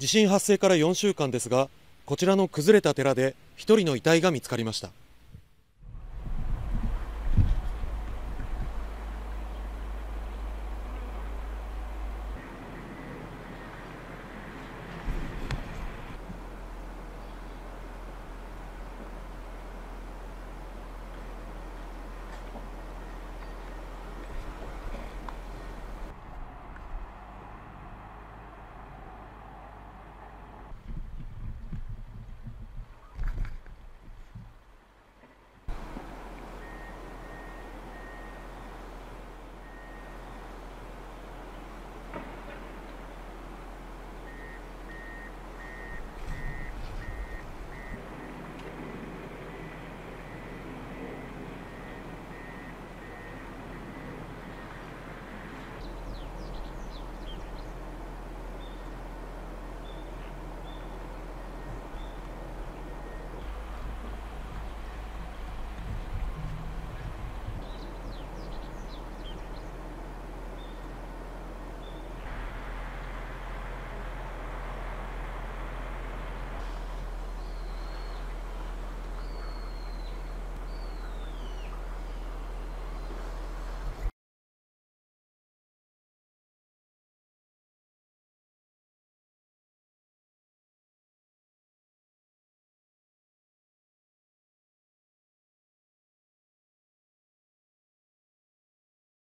地震発生から4週間ですがこちらの崩れた寺で1人の遺体が見つかりました